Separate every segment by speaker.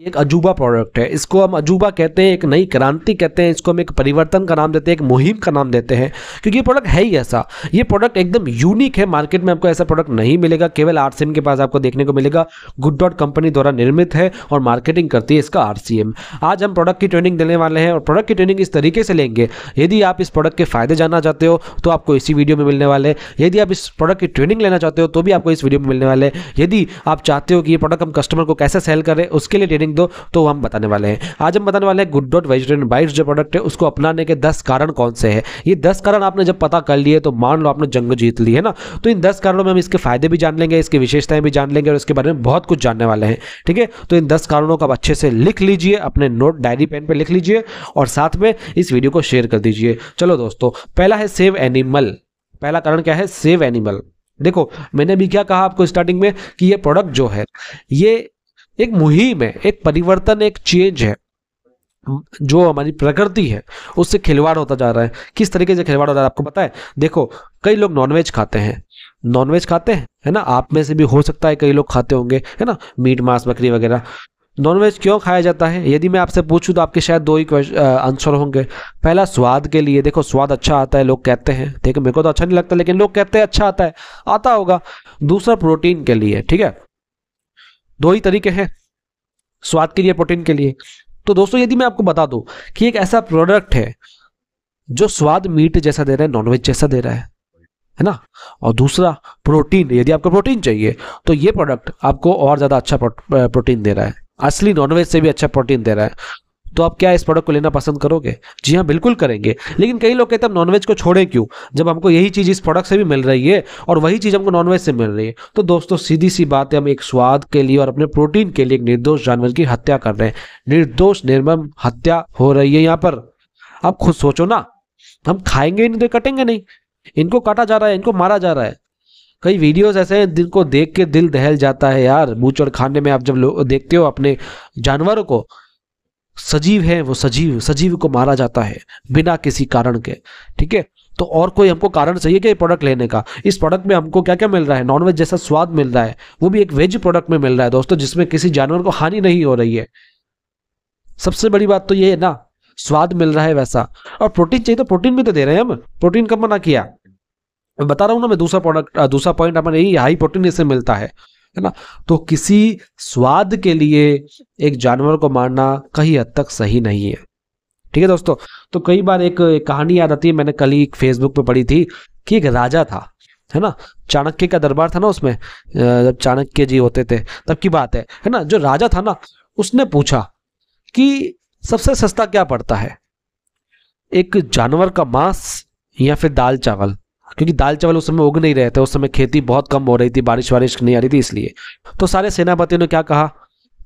Speaker 1: ये एक अजूबा प्रोडक्ट है इसको हम अजूबा कहते हैं एक नई क्रांति कहते हैं इसको हम एक परिवर्तन का नाम देते हैं एक मुहिम का नाम देते हैं क्योंकि ये प्रोडक्ट है ही ऐसा ये प्रोडक्ट एकदम यूनिक है मार्केट में आपको ऐसा प्रोडक्ट नहीं मिलेगा केवल आर के पास आपको देखने को मिलेगा गुड डॉट कंपनी द्वारा निर्मित है और मार्केटिंग करती है इसका आर आज हम प्रोडक्ट की ट्रेनिंग देने वाले हैं और प्रोडक्ट की ट्रेनिंग इस तरीके से लेंगे यदि आप इस प्रोडक्ट के फायदे जानना चाहते हो तो आपको इसी वीडियो में मिलने वाले यदि आप इस प्रोडक्ट की ट्रेनिंग लेना चाहते हो तो भी आपको इस वीडियो में मिलने वाले यदि आप चाहते हो कि ये प्रोडक्ट हम कस्टमर को कैसे सेल करें उसके लिए ट्रेनिंग लिंक दो तो हम बताने वाले हैं आज हम बताने वाले हैं गुड डॉट वेजिटेरियन बाइट्स जो प्रोडक्ट है उसको अपनाने के दस कारण कौन से हैं ये दस कारण आपने जब पता कर लिए तो मान लो आपने जंग जीत ली है ना तो इन दस कारणों में हम इसके फायदे भी जान लेंगे इसकी विशेषताएं भी जान लेंगे और इसके बारे में बहुत कुछ जानने वाले हैं ठीक है तो इन दस कारणों को आप अच्छे से लिख लीजिए अपने नोट डायरी पेन पर लिख लीजिए और साथ में इस वीडियो को शेयर कर दीजिए चलो दोस्तों पहला है सेव एनिमल पहला कारण क्या है सेव एनिमल देखो मैंने भी क्या कहा आपको स्टार्टिंग में कि ये प्रोडक्ट जो है ये एक मुहिम है एक परिवर्तन एक चेंज है जो हमारी प्रकृति है उससे खिलवाड़ होता जा रहा है किस तरीके से खिलवाड़ हो रहा है आपको पता है देखो कई लोग नॉनवेज खाते हैं नॉनवेज खाते हैं है ना आप में से भी हो सकता है कई लोग खाते होंगे है ना मीट मांस बकरी वगैरह नॉनवेज क्यों खाया जाता है यदि मैं आपसे पूछूं तो आपके शायद दो ही आंसर होंगे पहला स्वाद के लिए देखो स्वाद अच्छा आता है लोग कहते हैं है मेरे को तो अच्छा नहीं लगता लेकिन लोग कहते हैं अच्छा आता है आता होगा दूसरा प्रोटीन के लिए ठीक है दो ही तरीके हैं स्वाद के लिए प्रोटीन के लिए तो दोस्तों यदि मैं आपको बता दूं कि एक ऐसा प्रोडक्ट है जो स्वाद मीट जैसा दे रहा है नॉनवेज जैसा दे रहा है है ना और दूसरा प्रोटीन यदि आपको प्रोटीन चाहिए तो ये प्रोडक्ट आपको और ज़्यादा अच्छा प्रोटीन दे रहा है असली नॉनवेज से भी अच्छा प्रोटीन दे रहा है तो आप क्या इस प्रोडक्ट को लेना पसंद करोगे जी हाँ बिल्कुल करेंगे लेकिन कई लोग कहते हैं नॉनवेज को छोड़ें क्यों जब हमको यही चीज़ इस प्रोडक्ट से भी मिल रही है और वही चीज़ हमको नॉनवेज से मिल रही है तो दोस्तों सीधी सी बात है हम एक स्वाद के लिए और अपने प्रोटीन के लिए एक निर्दोष जानवर की हत्या कर रहे हैं निर्दोष निर्मम हत्या हो रही है यहाँ पर आप खुद सोचो ना हम खाएंगे नहीं तो कटेंगे नहीं इनको काटा जा रहा है इनको मारा जा रहा है कई वीडियोस ऐसे हैं जिनको देख के दिल दहल जाता है यार मूचड़ खाने में आप जब देखते हो अपने जानवरों को सजीव है वो सजीव सजीव को मारा जाता है बिना किसी कारण के ठीक है तो और कोई हमको कारण चाहिए क्या प्रोडक्ट लेने का इस प्रोडक्ट में हमको क्या क्या मिल रहा है नॉनवेज जैसा स्वाद मिल रहा है वो भी एक वेज प्रोडक्ट में मिल रहा है दोस्तों जिसमें किसी जानवर को हानि नहीं हो रही है सबसे बड़ी बात तो ये है ना स्वाद मिल रहा है वैसा और प्रोटीन चाहिए तो प्रोटीन भी तो दे रहे हैं हम प्रोटीन कब मना किया बता रहा हूँ ना मैं दूसरा प्रोडक्ट दूसरा पॉइंट हमारे यही हाई प्रोटीन इससे मिलता है है ना तो किसी स्वाद के लिए एक जानवर को मारना कहीं हद तक सही नहीं है ठीक है दोस्तों तो कई बार एक, एक कहानी याद आती है मैंने कल ही फेसबुक पे पढ़ी थी कि एक राजा था है ना चाणक्य का दरबार था ना उसमें जब चाणक्य जी होते थे तब की बात है है ना जो राजा था ना उसने पूछा कि सबसे सस्ता क्या पड़ता है एक जानवर का मांस या फिर दाल चावल क्योंकि दाल चावल उस समय उग नहीं रहे थे उस समय खेती बहुत कम हो रही थी बारिश वारिश नहीं आ रही थी इसलिए तो सारे सेनापतियों ने क्या कहा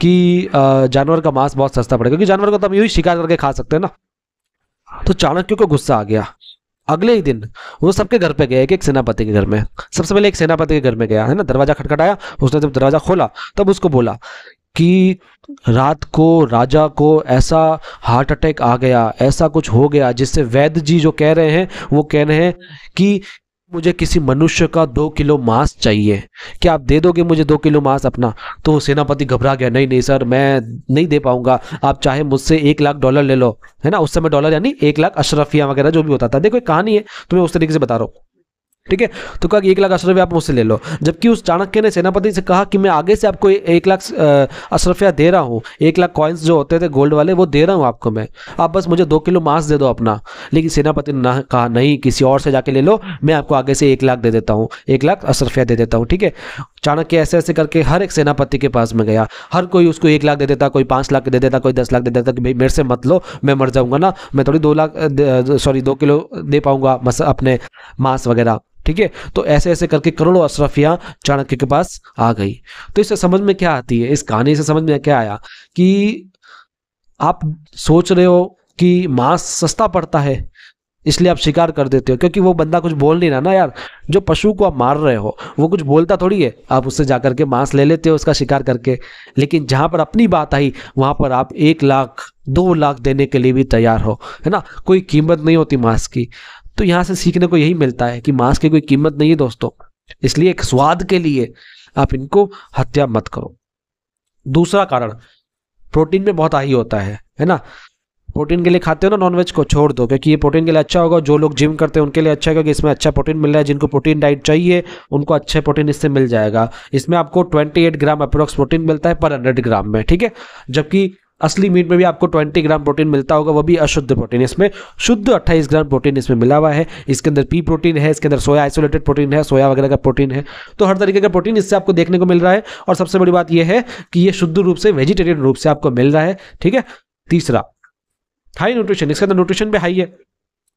Speaker 1: कि जानवर का मांस बहुत सस्ता पड़ेगा क्योंकि जानवर को तो हम यूँ ही शिकार करके खा सकते हैं ना तो चाणक्य को गुस्सा आ गया अगले ही दिन वो सबके घर पे गया एक एक सेनापति के घर में सबसे पहले एक सेनापति के घर में गया है ना दरवाजा खटखटाया उसने जब दरवाजा खोला तब उसको बोला कि रात को राजा को ऐसा हार्ट अटैक आ गया ऐसा कुछ हो गया जिससे वैद्य जी जो कह रहे हैं वो कह रहे हैं कि मुझे किसी मनुष्य का दो किलो मांस चाहिए क्या आप दे दोगे मुझे दो किलो मांस अपना तो सेनापति घबरा गया नहीं नहीं सर मैं नहीं दे पाऊंगा आप चाहे मुझसे एक लाख डॉलर ले लो है ना उस समय डॉलर यानी एक लाख अशरफिया वगैरह जो भी होता था देखो एक कहानी है तो मैं उस तरीके से बता रहा हूँ ठीक है तो कहा कि एक लाख अशरफिया आप मुझसे ले लो जबकि उस चाणक्य ने सेनापति से कहा कि मैं आगे से आपको एक लाख अशरफिया दे रहा हूँ एक लाख कॉइन्स जो होते थे गोल्ड वाले वो दे रहा हूँ आपको मैं आप बस मुझे दो किलो मांस दे दो अपना लेकिन सेनापति ने कहा नहीं किसी और से जाके ले लो मैं आपको आगे से एक लाख दे देता हूँ एक लाख अशरफिया दे देता हूँ ठीक है चाणक्य ऐसे ऐसे करके हर एक सेनापति के पास में गया हर कोई उसको एक लाख दे देता कोई पाँच लाख दे देता कोई दस लाख दे देता कि भाई मेरे से मत लो मैं मर जाऊँगा ना मैं थोड़ी दो लाख सॉरी दो किलो दे पाऊँगा अपने मांस वगैरह ठीक है तो ऐसे ऐसे करके करोड़ों अशरफिया चाणक्य के पास आ गई तो इससे समझ में क्या आती है इस कहानी से समझ में क्या आया कि आप सोच रहे हो कि मांस सस्ता पड़ता है इसलिए आप शिकार कर देते हो क्योंकि वो बंदा कुछ बोल नहीं रहा ना यार जो पशु को आप मार रहे हो वो कुछ बोलता थोड़ी है आप उससे जा करके मांस ले लेते हो उसका शिकार करके लेकिन जहाँ पर अपनी बात आई वहाँ पर आप एक लाख दो लाख देने के लिए भी तैयार हो है ना कोई कीमत नहीं होती मांस की तो यहाँ से सीखने को यही मिलता है कि मांस की कोई कीमत नहीं है दोस्तों इसलिए एक स्वाद के लिए आप इनको हत्या मत करो दूसरा कारण प्रोटीन में बहुत हाई होता है है ना प्रोटीन के लिए खाते हो ना नॉनवेज को छोड़ दो क्योंकि ये प्रोटीन के लिए अच्छा होगा जो लोग जिम करते हैं उनके लिए अच्छा है क्योंकि इसमें अच्छा प्रोटीन मिल रहा है जिनको प्रोटीन डाइट चाहिए उनको अच्छे प्रोटीन इससे मिल जाएगा इसमें आपको 28 ग्राम अप्रोक्स प्रोटीन मिलता है पर 100 ग्राम में ठीक है जबकि असली मीट में भी आपको 20 ग्राम प्रोटीन मिलता होगा वो भी अशुद्ध प्रोटीन इसमें शुद्ध 28 ग्राम प्रोटीन इसमें मिला हुआ है इसके अंदर पी प्रोटीन है इसके अंदर सोया आइसोलेटेड प्रोटीन है सोया वगैरह का प्रोटीन है तो हर तरीके का प्रोटीन इससे आपको देखने को मिल रहा है और सबसे बड़ी बात यह है कि यह शुद्ध रूप से वेजिटेरियन रूप से आपको मिल रहा है ठीक है तीसरा हाई न्यूट्रिशन इसके अंदर न्यूट्रिशन भी हाई है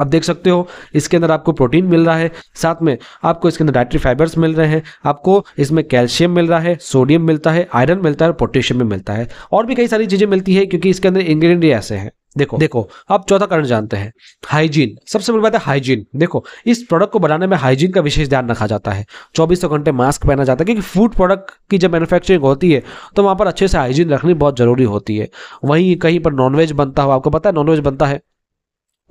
Speaker 1: आप देख सकते हो इसके अंदर आपको प्रोटीन मिल रहा है साथ में आपको इसके अंदर डायट्री फाइबर्स मिल रहे हैं आपको इसमें कैल्शियम मिल रहा है सोडियम मिलता है आयरन मिलता है और पोटेशियम भी मिलता है और भी कई सारी चीज़ें मिलती है क्योंकि इसके अंदर इंग्रेडिएंट ऐसे हैं देखो देखो आप चौथा कारण जानते हैं हाइजीन सबसे बड़ी बात है हाइजीन देखो इस प्रोडक्ट को बनाने में हाइजीन का विशेष ध्यान रखा जाता है चौबीसों घंटे मास्क पहना जाता है क्योंकि फूड प्रोडक्ट की जब मैन्युफैक्चरिंग होती है तो वहाँ पर अच्छे से हाइजीन रखनी बहुत ज़रूरी होती है वहीं कहीं पर नॉनवेज बनता हो आपको पता है नॉनवेज बनता है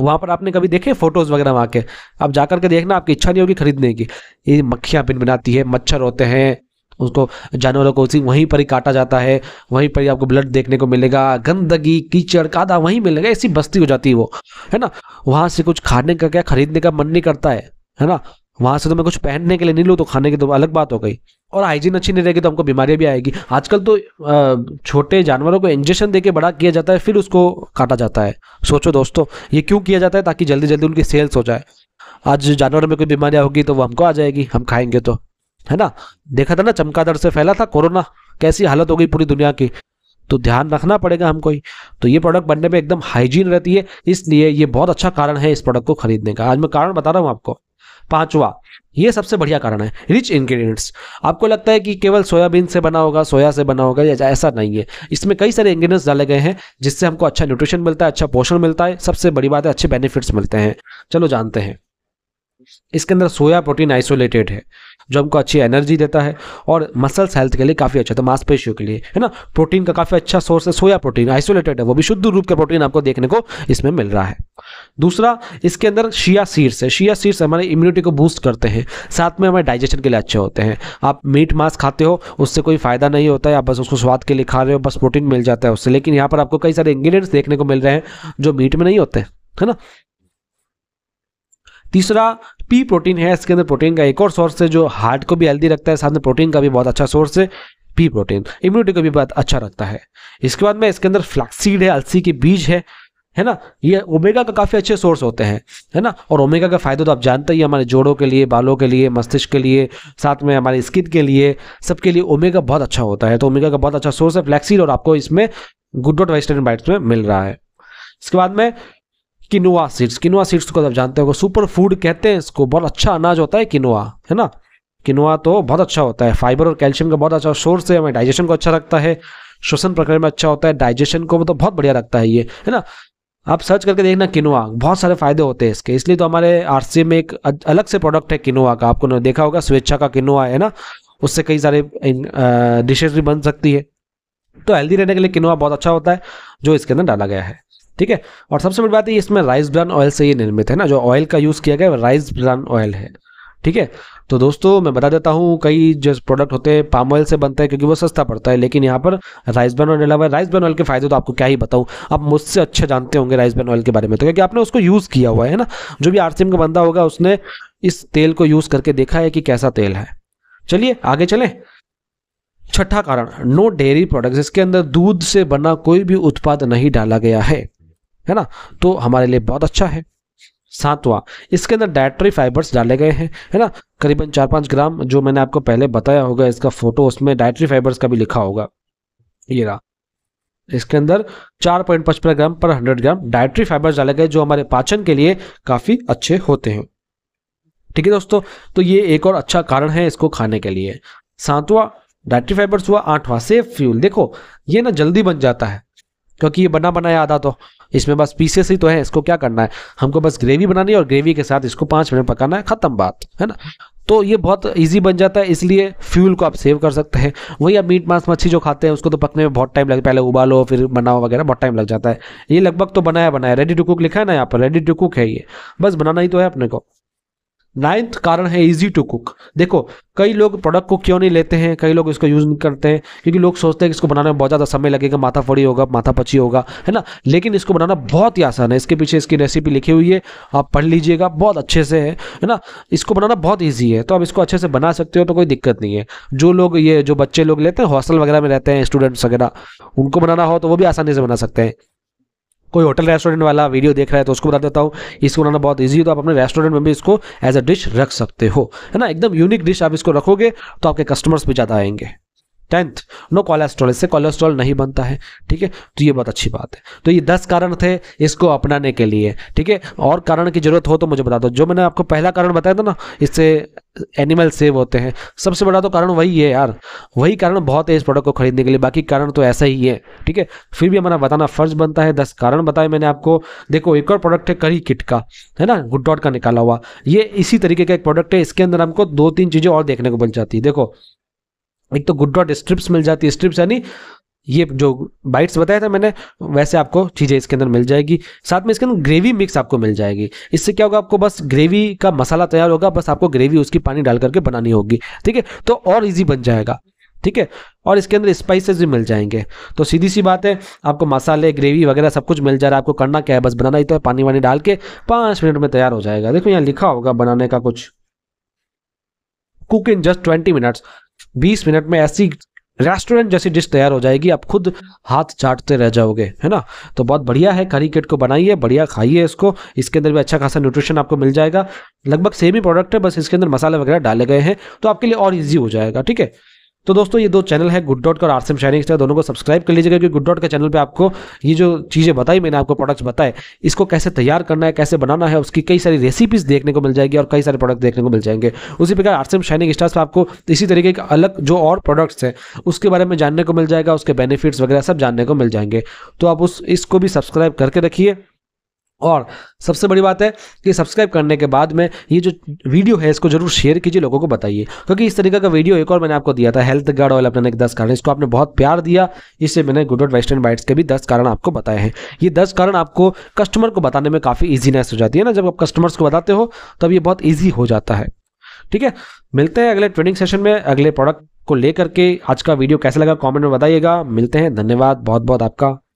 Speaker 1: वहाँ पर आपने कभी देखे फोटोज़ वगैरह वहाँ के आप जा के देखना आपकी इच्छा नहीं होगी खरीदने की ये मक्खियाँ बिन बनाती है मच्छर होते हैं उसको जानवरों को उसी वहीं पर ही काटा जाता है वहीं पर ही आपको ब्लड देखने को मिलेगा गंदगी कीचड़ कादा वहीं मिलेगा ऐसी बस्ती हो जाती है वो है ना वहाँ से कुछ खाने का क्या खरीदने का मन नहीं करता है है ना वहाँ से तो मैं कुछ पहनने के लिए नहीं लूँ तो खाने की तो अलग बात हो गई और हाइजीन अच्छी नहीं रहेगी तो हमको बीमारियाँ भी आएगी आजकल तो छोटे जानवरों को इंजेक्शन देके बड़ा किया जाता है फिर उसको काटा जाता है सोचो दोस्तों ये क्यों किया जाता है ताकि जल्दी जल्दी उनकी सेल्स हो जाए आज जानवरों में कोई बीमारियाँ होगी तो वो हमको आ जाएगी हम खाएंगे तो है ना देखा था ना चमकादड़ से फैला था कोरोना कैसी हालत हो गई पूरी दुनिया की तो ध्यान रखना पड़ेगा हमको ही तो ये प्रोडक्ट बनने में एकदम हाइजीन रहती है इसलिए ये बहुत अच्छा कारण है इस प्रोडक्ट को खरीदने का आज मैं कारण बता रहा हूँ आपको पांचवा ये सबसे बढ़िया कारण है रिच इंग्रेडिएंट्स आपको लगता है कि केवल सोयाबीन से बना होगा सोया से बना होगा या ऐसा नहीं है इसमें कई सारे इंग्रेडिएंट्स डाले गए हैं जिससे हमको अच्छा न्यूट्रिशन मिलता है अच्छा पोषण मिलता है सबसे बड़ी बात है अच्छे बेनिफिट्स मिलते हैं चलो जानते हैं इसके अंदर सोया प्रोटीन आइसोलेटेड है जो हमको अच्छी एनर्जी देता है और मसल्स हेल्थ के लिए काफ़ी अच्छा था तो मांसपेशियों के लिए है ना प्रोटीन का काफ़ी अच्छा सोर्स है सोया प्रोटीन आइसोलेटेड है वो भी शुद्ध रूप का प्रोटीन आपको देखने को इसमें मिल रहा है दूसरा इसके अंदर शिया सीड्स है शिया सीड्स हमारे इम्यूनिटी को बूस्ट करते हैं साथ में हमारे डाइजेशन के लिए अच्छे होते हैं आप मीट मांस खाते हो उससे कोई फ़ायदा नहीं होता है आप बस उसको स्वाद के लिए खा रहे हो बस प्रोटीन मिल जाता है उससे लेकिन यहाँ पर आपको कई सारे इंग्रीडियंट्स देखने को मिल रहे हैं जो मीट में नहीं होते है ना तीसरा पी प्रोटीन है इसके अंदर प्रोटीन का एक और सोर्स है जो हार्ट को भी हेल्दी रखता है साथ में प्रोटीन का भी बहुत अच्छा सोर्स है पी प्रोटीन इम्यूनिटी को भी बहुत अच्छा रखता है इसके बाद में इसके अंदर फ्लैक्सीड है अलसी के बीज है है ना ये ओमेगा का काफ़ी अच्छे सोर्स होते हैं है ना और ओमेगा का फ़ायदा तो आप जानते ही हमारे जोड़ों के लिए बालों के लिए मस्तिष्क के लिए साथ में हमारे स्किन के लिए सबके लिए ओमेगा बहुत अच्छा होता है तो ओमेगा का बहुत अच्छा सोर्स है फ्लैक्सीड और आपको इसमें गुड डॉट वेस्टर्न बाइट्स में मिल रहा है इसके बाद में किनुआ सीड्स किनवा सीड्स को तो आप जानते हो सुपर फूड कहते हैं इसको बहुत अच्छा अनाज होता है किनवा है ना किनवा तो बहुत अच्छा होता है फाइबर और कैल्शियम का बहुत अच्छा सोर्स है हमें डाइजेशन को अच्छा रखता है श्वसन प्रक्रिया में अच्छा होता है डाइजेशन को मतलब बहुत बढ़िया रखता है ये है ना आप सर्च करके देखना किनुआ बहुत सारे फायदे होते हैं इसके इसलिए तो हमारे आर में एक अलग से प्रोडक्ट है किनुआ का आपको देखा होगा स्वेच्छा का किनुआ है ना उससे कई सारे डिशेज भी बन सकती है तो हेल्दी रहने के लिए किनुआ बहुत अच्छा होता है जो इसके अंदर डाला गया है ठीक है और सबसे बड़ी बात है इसमें राइस ब्रान ऑयल से ये निर्मित है ना जो ऑयल का यूज़ किया गया है राइस ब्रान ऑयल है ठीक है तो दोस्तों मैं बता देता हूँ कई जो प्रोडक्ट होते हैं पाम ऑयल से बनता है क्योंकि वो सस्ता पड़ता है लेकिन यहाँ पर राइस ब्रान ऑयल अलावा राइस ब्रान ऑयल के फायदे तो आपको क्या ही बताऊँ आप मुझसे अच्छा जानते होंगे राइस ब्रान ऑयल के बारे में तो क्योंकि आपने उसको यूज़ किया हुआ है ना जो भी आर का बंदा होगा उसने इस तेल को यूज़ करके देखा है कि कैसा तेल है चलिए आगे चलें छठा कारण नो डेयरी प्रोडक्ट्स इसके अंदर दूध से बना कोई भी उत्पाद नहीं डाला गया है है ना तो हमारे लिए बहुत अच्छा है सातवां इसके अंदर डायट्री फाइबर्स डाले गए हैं है ना करीबन चार पाँच ग्राम जो मैंने आपको पहले बताया होगा इसका फोटो उसमें डायट्री फाइबर्स का भी लिखा होगा ये रहा इसके अंदर चार पॉइंट पचपन ग्राम पर हंड्रेड ग्राम डायट्री फाइबर्स डाले गए जो हमारे पाचन के लिए काफ़ी अच्छे होते हैं ठीक है दोस्तों तो ये एक और अच्छा कारण है इसको खाने के लिए सातवां डायट्री फाइबर्स हुआ आठवां सेफ फ्यूल देखो ये ना जल्दी बन जाता है क्योंकि ये बना बनाया आता तो इसमें बस पीसेस ही तो है इसको क्या करना है हमको बस ग्रेवी बनानी है और ग्रेवी के साथ इसको पाँच मिनट पकाना है ख़त्म बात है ना तो ये बहुत इजी बन जाता है इसलिए फ्यूल को आप सेव कर सकते हैं वही आप मीट मांस मच्छी जो खाते हैं उसको तो पकने में बहुत टाइम लगता है पहले उबालो फिर बनाओ वगैरह बहुत टाइम लग जाता है ये लगभग तो बनाया बनाया रेडी टू कुक लिखा है ना यहाँ पर रेडी टू कुक है ये बस बनाना ही तो है अपने को नाइन्थ कारण है इजी टू कुक देखो कई लोग प्रोडक्ट को क्यों नहीं लेते हैं कई लोग इसको यूज़ नहीं करते हैं क्योंकि लोग सोचते हैं कि इसको बनाने में बहुत ज़्यादा समय लगेगा माथा फड़ी होगा माथा पची होगा है ना लेकिन इसको बनाना बहुत ही आसान है इसके पीछे इसकी रेसिपी लिखी हुई है आप पढ़ लीजिएगा बहुत अच्छे से है है ना इसको बनाना बहुत ईजी है तो आप इसको अच्छे से बना सकते हो तो कोई दिक्कत नहीं है जो लोग ये जो बच्चे लोग लेते हैं हॉस्टल वगैरह में रहते हैं स्टूडेंट्स वगैरह उनको बनाना हो तो वो भी आसानी से बना सकते हैं कोई होटल रेस्टोरेंट वाला वीडियो देख रहा है तो उसको बता देता हूँ इसको बनाना बहुत ईजी है तो आप अपने रेस्टोरेंट में भी इसको एज अ डिश रख सकते हो है ना एकदम यूनिक डिश आप इसको रखोगे तो आपके कस्टमर्स भी ज़्यादा आएंगे टेंथ नो कोलेस्ट्रॉल इससे कोलेस्ट्रॉल नहीं बनता है ठीक है तो ये बहुत अच्छी बात है तो ये दस कारण थे इसको अपनाने के लिए ठीक है और कारण की जरूरत हो तो मुझे बता दो जो मैंने आपको पहला कारण बताया था ना इससे एनिमल सेव होते हैं सबसे बड़ा तो कारण वही है यार वही कारण बहुत है इस प्रोडक्ट को खरीदने के लिए बाकी कारण तो ऐसा ही है ठीक है फिर भी हमारा बताना फर्ज बनता है दस कारण बताए मैंने आपको देखो एक और प्रोडक्ट है करी किट का है ना गुड डॉट का निकाला हुआ ये इसी तरीके का एक प्रोडक्ट है इसके अंदर हमको दो तीन चीज़ें और देखने को मिल जाती है देखो एक तो गुड डॉट स्ट्रिप्स मिल जाती है स्ट्रिप्स यानी ये जो बाइट्स बताया था मैंने वैसे आपको चीज़ें इसके अंदर मिल जाएगी साथ में इसके अंदर ग्रेवी मिक्स आपको मिल जाएगी इससे क्या होगा आपको बस ग्रेवी का मसाला तैयार होगा बस आपको ग्रेवी उसकी पानी डाल करके बनानी होगी ठीक है तो और इजी बन जाएगा ठीक है और इसके अंदर स्पाइसेस भी मिल जाएंगे तो सीधी सी बात है आपको मसाले ग्रेवी वगैरह सब कुछ मिल जा रहा है आपको करना क्या है बस बनाना ही तो है पानी वानी डाल के पाँच मिनट में तैयार हो जाएगा देखो यहाँ लिखा होगा बनाने का कुछ cook in just twenty minutes बीस मिनट में ऐसी रेस्टोरेंट जैसी डिश तैयार हो जाएगी आप खुद हाथ चाटते रह जाओगे है ना तो बहुत बढ़िया है करी किट को बनाइए बढ़िया खाइए इसको इसके अंदर भी अच्छा खासा न्यूट्रिशन आपको मिल जाएगा लगभग सेम ही प्रोडक्ट है बस इसके अंदर मसाले वगैरह डाले गए हैं तो आपके लिए और ईजी हो जाएगा ठीक है तो दोस्तों ये दो चैनल है गुड डॉट का और आरसीएम शाइनिंग स्टार दोनों को सब्सक्राइब कर लीजिएगा क्योंकि गुड डॉट के चैनल पे आपको ये जो चीज़ें बताई मैंने आपको प्रोडक्ट्स बताए इसको कैसे तैयार करना है कैसे बनाना है उसकी कई सारी रेसिपीज देखने को मिल जाएगी और कई सारे प्रोडक्ट देखने को मिल जाएंगे उसी प्रकार आरसीएम शाइनिंग स्टार्स पर आपको इसी तरीके के अलग जो और प्रोडक्ट्स हैं उसके बारे में जानने को मिल जाएगा उसके बेनिफिट्स वगैरह सब जानने को मिल जाएंगे तो आप उस इसको भी सब्सक्राइब करके रखिए और सबसे बड़ी बात है कि सब्सक्राइब करने के बाद में ये जो वीडियो है इसको जरूर शेयर कीजिए लोगों को बताइए क्योंकि इस तरीके का वीडियो एक और मैंने आपको दिया था हेल्थ गार्ड ऑयल अपने एक दस कारण इसको आपने बहुत प्यार दिया इससे मैंने गुड डॉट वेस्टर्न बाइट्स के भी दस कारण आपको बताए हैं ये दस कारण आपको कस्टमर को बताने में काफ़ी ईजीनेस हो जाती है ना जब आप कस्टमर्स को बताते हो तब ये बहुत ईजी हो जाता है ठीक है मिलते हैं अगले ट्रेनिंग सेशन में अगले प्रोडक्ट को लेकर के आज का वीडियो कैसा लगा कमेंट में बताइएगा मिलते हैं धन्यवाद बहुत बहुत आपका